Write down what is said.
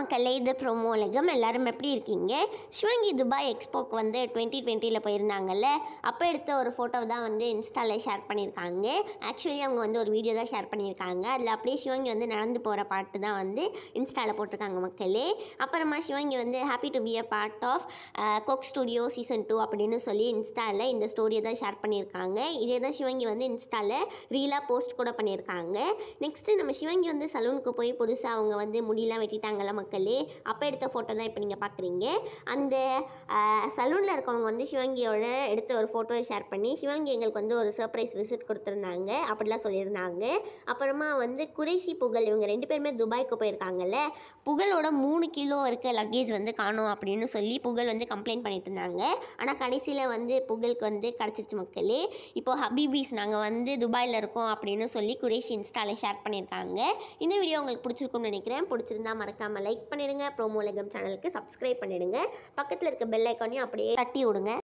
மக்களே இது ப்ரோமோ உலகம் எல்லாரும் எப்படி இருக்கீங்க சிவங்கி துபாய் எக்ஸ்போக்கு வந்து டுவெண்ட்டி டுவெண்ட்டியில் போயிருந்தாங்கல்ல அப்போ எடுத்த ஒரு ஃபோட்டோ தான் வந்து இன்ஸ்டாவில் ஷேர் பண்ணியிருக்காங்க ஆக்சுவலி அவங்க வந்து ஒரு வீடியோ தான் ஷேர் பண்ணியிருக்காங்க அதில் அப்படியே சிவங்கி வந்து நடந்து போகிற பாட்டு தான் வந்து இன்ஸ்டாவில் போட்டிருக்காங்க மக்களே அப்புறமா சிவங்கி வந்து happy to be a part of Coke Studio season two அப்படின்னு சொல்லி இன்ஸ்டாவில் இந்த ஸ்டோரியை தான் ஷேர் பண்ணியிருக்காங்க இதே தான் சிவங்கி வந்து இன்ஸ்டாவில் ரீலாக போஸ்ட் கூட பண்ணியிருக்காங்க நெக்ஸ்ட்டு நம்ம சிவங்கி வந்து சலூனுக்கு போய் புதுசாக அவங்க வந்து முடியெல்லாம் வெட்டிட்டாங்கல்ல மக்கள் அங்கிளே அப்போ எடுத்த ஃபோட்டோ தான் இப்போ நீங்கள் பார்க்குறீங்க அந்த சலூனில் இருக்கவங்க வந்து சிவங்கியோட எடுத்த ஒரு ஃபோட்டோவை ஷேர் பண்ணி சிவங்கி எங்களுக்கு வந்து ஒரு சர்ப்ரைஸ் விசிட் கொடுத்துருந்தாங்க அப்படிலாம் சொல்லியிருந்தாங்க அப்புறமா வந்து குறைஷி புகழ் இவங்க ரெண்டு பேருமே துபாய்க்கு போயிருக்காங்கல்ல புகழோட மூணு கிலோ இருக்க லக்கேஜ் வந்து காணும் அப்படின்னு சொல்லி புகழ் வந்து கம்ப்ளைண்ட் பண்ணிட்டு இருந்தாங்க ஆனால் கடைசியில் வந்து புகழுக்கு வந்து கிடச்சிருச்சு மக்களே இப்போது ஹபீபீஸ் நாங்கள் வந்து துபாயில் இருக்கோம் அப்படின்னு சொல்லி குரேஷ் இன்ஸ்டாவில் ஷேர் பண்ணியிருக்காங்க இந்த வீடியோ உங்களுக்கு பிடிச்சிருக்கும்னு நினைக்கிறேன் பிடிச்சிருந்தா மறக்காமல் லைக் பண்ணிடுங்க ப்ரோமோலகம் சேனலுக்கு சப்ஸ்கிரைப் பண்ணிடுங்க பக்கத்தில் இருக்க பெல் ஐக்கானையும் அப்படியே தட்டி விடுங்க